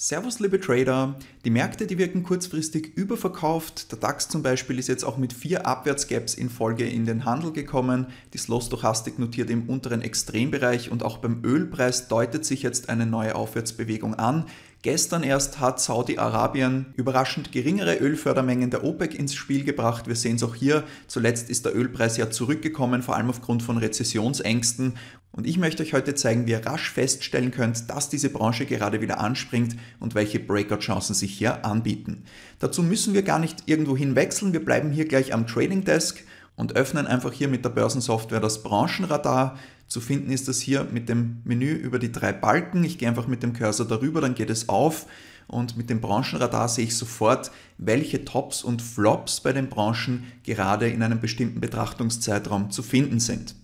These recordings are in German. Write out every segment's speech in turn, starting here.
Servus liebe Trader, die Märkte, die wirken kurzfristig überverkauft. Der DAX zum Beispiel ist jetzt auch mit vier Abwärtsgaps in Folge in den Handel gekommen. Die Slowstochastik notiert im unteren Extrembereich und auch beim Ölpreis deutet sich jetzt eine neue Aufwärtsbewegung an. Gestern erst hat Saudi-Arabien überraschend geringere Ölfördermengen der OPEC ins Spiel gebracht. Wir sehen es auch hier. Zuletzt ist der Ölpreis ja zurückgekommen, vor allem aufgrund von Rezessionsängsten. Und ich möchte euch heute zeigen, wie ihr rasch feststellen könnt, dass diese Branche gerade wieder anspringt und welche Breakout-Chancen sich hier anbieten. Dazu müssen wir gar nicht irgendwo hinwechseln. Wir bleiben hier gleich am Trading Desk und öffnen einfach hier mit der Börsensoftware das Branchenradar. Zu finden ist das hier mit dem Menü über die drei Balken. Ich gehe einfach mit dem Cursor darüber, dann geht es auf und mit dem Branchenradar sehe ich sofort, welche Tops und Flops bei den Branchen gerade in einem bestimmten Betrachtungszeitraum zu finden sind.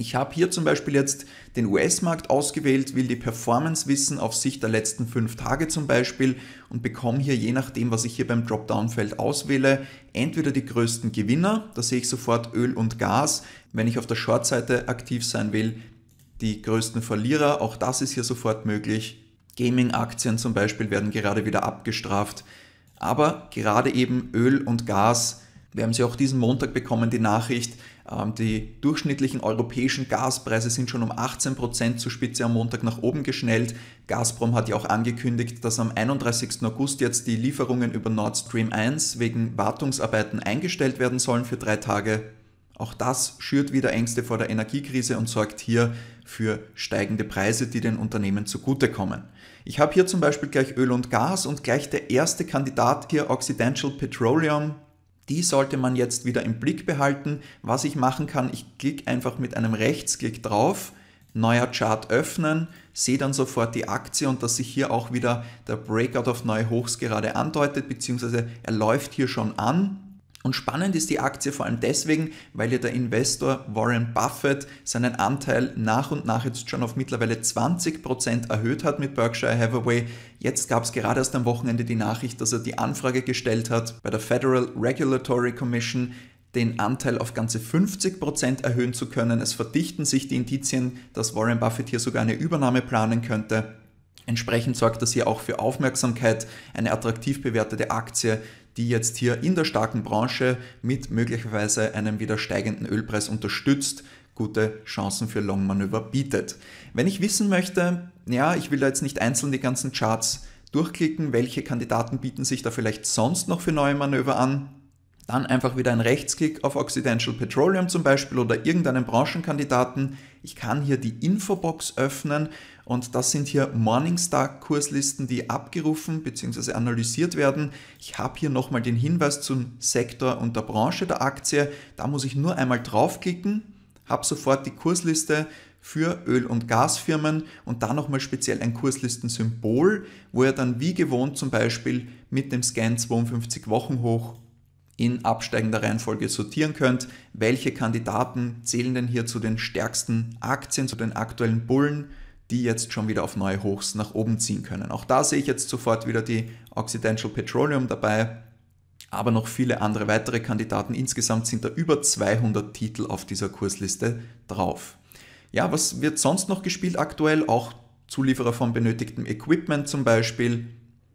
Ich habe hier zum Beispiel jetzt den US-Markt ausgewählt, will die Performance wissen auf Sicht der letzten fünf Tage zum Beispiel und bekomme hier je nachdem, was ich hier beim Dropdown-Feld auswähle, entweder die größten Gewinner, da sehe ich sofort Öl und Gas, wenn ich auf der Short-Seite aktiv sein will, die größten Verlierer, auch das ist hier sofort möglich. Gaming-Aktien zum Beispiel werden gerade wieder abgestraft, aber gerade eben Öl und Gas, wir haben sie auch diesen Montag bekommen, die Nachricht, ähm, die durchschnittlichen europäischen Gaspreise sind schon um 18% Prozent zur Spitze am Montag nach oben geschnellt. Gazprom hat ja auch angekündigt, dass am 31. August jetzt die Lieferungen über Nord Stream 1 wegen Wartungsarbeiten eingestellt werden sollen für drei Tage. Auch das schürt wieder Ängste vor der Energiekrise und sorgt hier für steigende Preise, die den Unternehmen zugutekommen. Ich habe hier zum Beispiel gleich Öl und Gas und gleich der erste Kandidat hier Occidental Petroleum die sollte man jetzt wieder im Blick behalten. Was ich machen kann, ich klicke einfach mit einem Rechtsklick drauf, neuer Chart öffnen, sehe dann sofort die Aktie und dass sich hier auch wieder der Breakout auf neue Hochs gerade andeutet, beziehungsweise er läuft hier schon an. Und spannend ist die Aktie vor allem deswegen, weil ihr der Investor Warren Buffett seinen Anteil nach und nach jetzt schon auf mittlerweile 20% erhöht hat mit Berkshire Hathaway. Jetzt gab es gerade erst am Wochenende die Nachricht, dass er die Anfrage gestellt hat bei der Federal Regulatory Commission, den Anteil auf ganze 50% erhöhen zu können. Es verdichten sich die Indizien, dass Warren Buffett hier sogar eine Übernahme planen könnte. Entsprechend sorgt das hier auch für Aufmerksamkeit, eine attraktiv bewertete Aktie, die jetzt hier in der starken Branche mit möglicherweise einem wieder steigenden Ölpreis unterstützt, gute Chancen für Longmanöver bietet. Wenn ich wissen möchte, ja, ich will da jetzt nicht einzeln die ganzen Charts durchklicken, welche Kandidaten bieten sich da vielleicht sonst noch für neue Manöver an, dann einfach wieder ein Rechtsklick auf Occidental Petroleum zum Beispiel oder irgendeinen Branchenkandidaten. Ich kann hier die Infobox öffnen und das sind hier Morningstar-Kurslisten, die abgerufen bzw. analysiert werden. Ich habe hier nochmal den Hinweis zum Sektor und der Branche der Aktie. Da muss ich nur einmal draufklicken, habe sofort die Kursliste für Öl- und Gasfirmen und dann nochmal speziell ein Kurslistensymbol, wo er dann wie gewohnt zum Beispiel mit dem Scan 52 Wochen hoch in absteigender Reihenfolge sortieren könnt. Welche Kandidaten zählen denn hier zu den stärksten Aktien, zu den aktuellen Bullen? die jetzt schon wieder auf neue Hochs nach oben ziehen können. Auch da sehe ich jetzt sofort wieder die Occidental Petroleum dabei, aber noch viele andere weitere Kandidaten. Insgesamt sind da über 200 Titel auf dieser Kursliste drauf. Ja, was wird sonst noch gespielt aktuell? Auch Zulieferer von benötigtem Equipment zum Beispiel,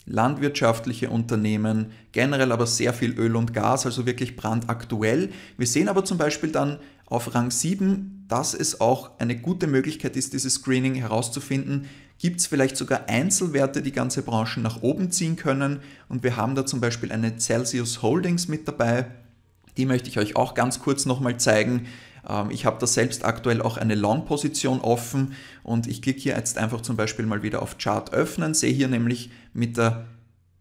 landwirtschaftliche Unternehmen, generell aber sehr viel Öl und Gas, also wirklich brandaktuell. Wir sehen aber zum Beispiel dann auf Rang 7, dass es auch eine gute Möglichkeit ist, dieses Screening herauszufinden. Gibt es vielleicht sogar Einzelwerte, die ganze Branchen nach oben ziehen können? Und wir haben da zum Beispiel eine Celsius Holdings mit dabei. Die möchte ich euch auch ganz kurz nochmal zeigen. Ähm, ich habe da selbst aktuell auch eine Long-Position offen und ich klicke hier jetzt einfach zum Beispiel mal wieder auf Chart öffnen, sehe hier nämlich mit der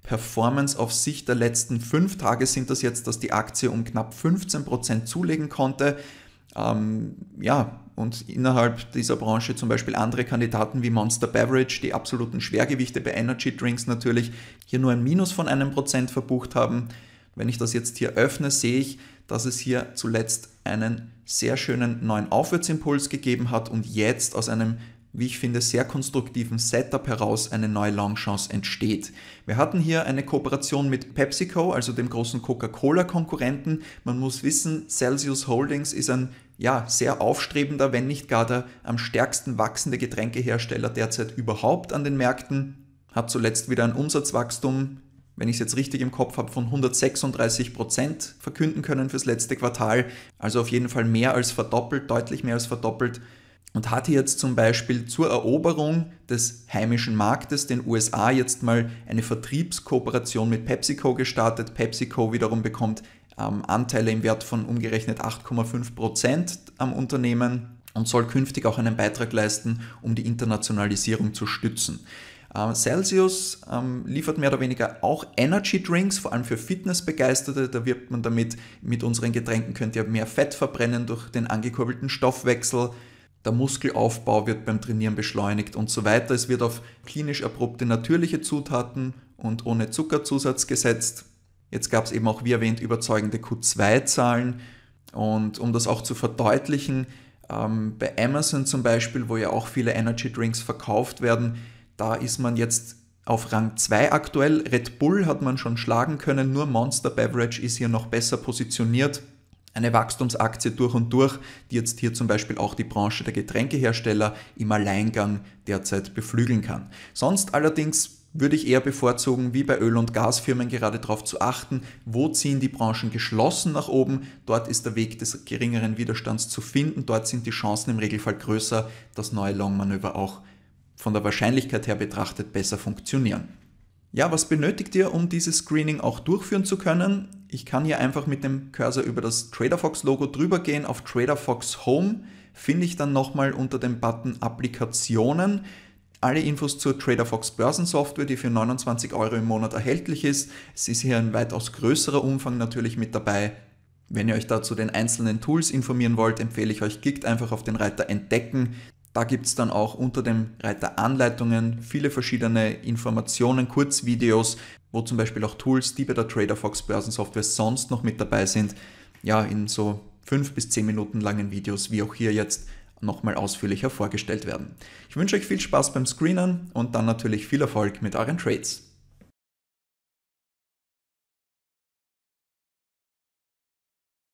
Performance auf Sicht der letzten fünf Tage sind das jetzt, dass die Aktie um knapp 15% zulegen konnte ähm, ja, und innerhalb dieser Branche zum Beispiel andere Kandidaten wie Monster Beverage, die absoluten Schwergewichte bei Energy Drinks natürlich, hier nur ein Minus von einem Prozent verbucht haben. Wenn ich das jetzt hier öffne, sehe ich, dass es hier zuletzt einen sehr schönen neuen Aufwärtsimpuls gegeben hat und jetzt aus einem wie ich finde, sehr konstruktiven Setup heraus eine neue Longchance entsteht. Wir hatten hier eine Kooperation mit PepsiCo, also dem großen Coca-Cola-Konkurrenten. Man muss wissen, Celsius Holdings ist ein ja, sehr aufstrebender, wenn nicht gar der am stärksten wachsende Getränkehersteller derzeit überhaupt an den Märkten. Hat zuletzt wieder ein Umsatzwachstum, wenn ich es jetzt richtig im Kopf habe, von 136 Prozent verkünden können fürs letzte Quartal. Also auf jeden Fall mehr als verdoppelt, deutlich mehr als verdoppelt und hatte jetzt zum Beispiel zur Eroberung des heimischen Marktes den USA jetzt mal eine Vertriebskooperation mit PepsiCo gestartet. PepsiCo wiederum bekommt ähm, Anteile im Wert von umgerechnet 8,5 Prozent am Unternehmen und soll künftig auch einen Beitrag leisten, um die Internationalisierung zu stützen. Äh, Celsius ähm, liefert mehr oder weniger auch Energy Drinks, vor allem für Fitnessbegeisterte. Da wirbt man damit, mit unseren Getränken könnt ihr mehr Fett verbrennen durch den angekurbelten Stoffwechsel der Muskelaufbau wird beim Trainieren beschleunigt und so weiter. Es wird auf klinisch erprobte natürliche Zutaten und ohne Zuckerzusatz gesetzt. Jetzt gab es eben auch, wie erwähnt, überzeugende Q2-Zahlen. Und um das auch zu verdeutlichen, ähm, bei Amazon zum Beispiel, wo ja auch viele Energy Drinks verkauft werden, da ist man jetzt auf Rang 2 aktuell. Red Bull hat man schon schlagen können, nur Monster Beverage ist hier noch besser positioniert eine Wachstumsaktie durch und durch, die jetzt hier zum Beispiel auch die Branche der Getränkehersteller im Alleingang derzeit beflügeln kann. Sonst allerdings würde ich eher bevorzugen, wie bei Öl- und Gasfirmen gerade darauf zu achten, wo ziehen die Branchen geschlossen nach oben. Dort ist der Weg des geringeren Widerstands zu finden. Dort sind die Chancen im Regelfall größer, dass neue Longmanöver auch von der Wahrscheinlichkeit her betrachtet besser funktionieren ja, was benötigt ihr, um dieses Screening auch durchführen zu können? Ich kann hier einfach mit dem Cursor über das TraderFox Logo drüber gehen auf TraderFox Home, finde ich dann nochmal unter dem Button Applikationen alle Infos zur TraderFox Börsensoftware, die für 29 Euro im Monat erhältlich ist. Es ist hier ein weitaus größerer Umfang natürlich mit dabei. Wenn ihr euch dazu den einzelnen Tools informieren wollt, empfehle ich euch, klickt einfach auf den Reiter Entdecken. Da gibt es dann auch unter dem Reiter Anleitungen viele verschiedene Informationen, Kurzvideos, wo zum Beispiel auch Tools, die bei der TraderFox Börsensoftware sonst noch mit dabei sind, ja, in so fünf bis zehn Minuten langen Videos, wie auch hier jetzt, nochmal ausführlicher vorgestellt werden. Ich wünsche euch viel Spaß beim Screenen und dann natürlich viel Erfolg mit euren Trades.